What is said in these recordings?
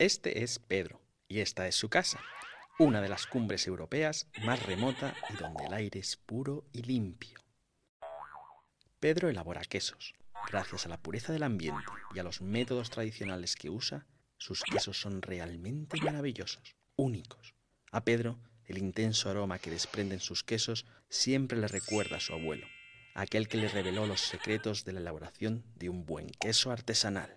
Este es Pedro, y esta es su casa, una de las cumbres europeas más remota y donde el aire es puro y limpio. Pedro elabora quesos. Gracias a la pureza del ambiente y a los métodos tradicionales que usa, sus quesos son realmente maravillosos, únicos. A Pedro, el intenso aroma que desprenden sus quesos siempre le recuerda a su abuelo, aquel que le reveló los secretos de la elaboración de un buen queso artesanal.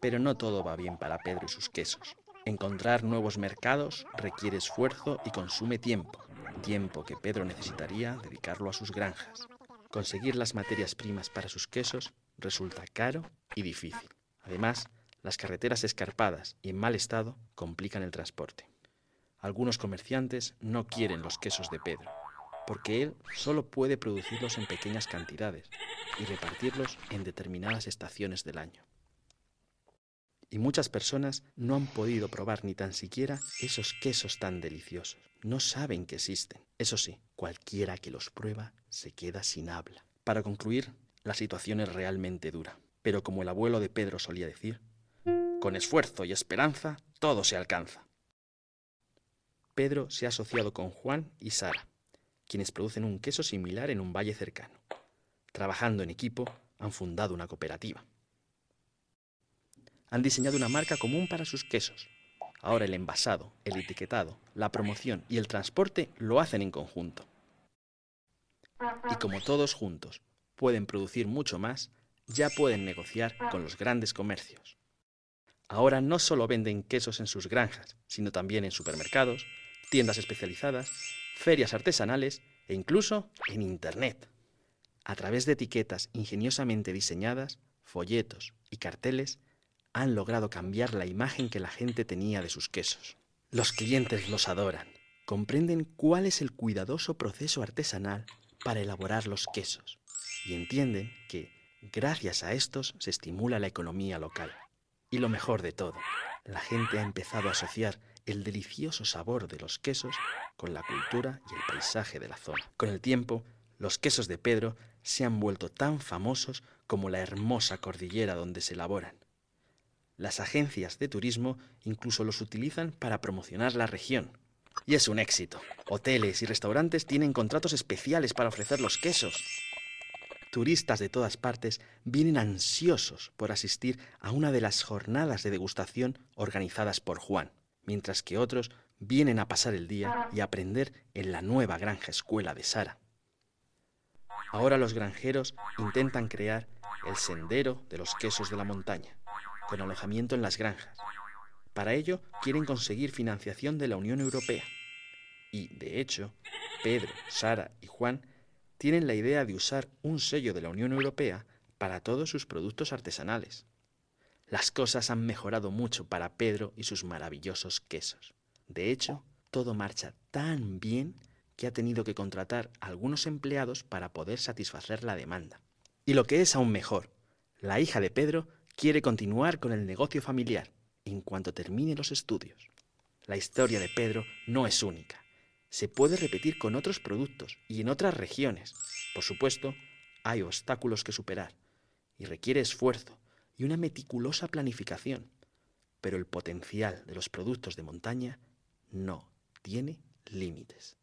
Pero no todo va bien para Pedro y sus quesos. Encontrar nuevos mercados requiere esfuerzo y consume tiempo, tiempo que Pedro necesitaría dedicarlo a sus granjas. Conseguir las materias primas para sus quesos resulta caro y difícil. Además, las carreteras escarpadas y en mal estado complican el transporte. Algunos comerciantes no quieren los quesos de Pedro, porque él solo puede producirlos en pequeñas cantidades y repartirlos en determinadas estaciones del año. Y muchas personas no han podido probar ni tan siquiera esos quesos tan deliciosos. No saben que existen. Eso sí, cualquiera que los prueba se queda sin habla. Para concluir, la situación es realmente dura. Pero como el abuelo de Pedro solía decir, con esfuerzo y esperanza todo se alcanza. Pedro se ha asociado con Juan y Sara, quienes producen un queso similar en un valle cercano. Trabajando en equipo, han fundado una cooperativa han diseñado una marca común para sus quesos. Ahora el envasado, el etiquetado, la promoción y el transporte lo hacen en conjunto. Y como todos juntos pueden producir mucho más, ya pueden negociar con los grandes comercios. Ahora no solo venden quesos en sus granjas, sino también en supermercados, tiendas especializadas, ferias artesanales e incluso en Internet. A través de etiquetas ingeniosamente diseñadas, folletos y carteles, han logrado cambiar la imagen que la gente tenía de sus quesos. Los clientes los adoran. Comprenden cuál es el cuidadoso proceso artesanal para elaborar los quesos y entienden que, gracias a estos, se estimula la economía local. Y lo mejor de todo, la gente ha empezado a asociar el delicioso sabor de los quesos con la cultura y el paisaje de la zona. Con el tiempo, los quesos de Pedro se han vuelto tan famosos como la hermosa cordillera donde se elaboran. Las agencias de turismo incluso los utilizan para promocionar la región. Y es un éxito. Hoteles y restaurantes tienen contratos especiales para ofrecer los quesos. Turistas de todas partes vienen ansiosos por asistir a una de las jornadas de degustación organizadas por Juan, mientras que otros vienen a pasar el día y aprender en la nueva granja escuela de Sara. Ahora los granjeros intentan crear el sendero de los quesos de la montaña con alojamiento en las granjas. Para ello quieren conseguir financiación de la Unión Europea. Y, de hecho, Pedro, Sara y Juan tienen la idea de usar un sello de la Unión Europea para todos sus productos artesanales. Las cosas han mejorado mucho para Pedro y sus maravillosos quesos. De hecho, todo marcha tan bien que ha tenido que contratar algunos empleados para poder satisfacer la demanda. Y lo que es aún mejor, la hija de Pedro quiere continuar con el negocio familiar en cuanto termine los estudios. La historia de Pedro no es única. Se puede repetir con otros productos y en otras regiones. Por supuesto, hay obstáculos que superar y requiere esfuerzo y una meticulosa planificación. Pero el potencial de los productos de montaña no tiene límites.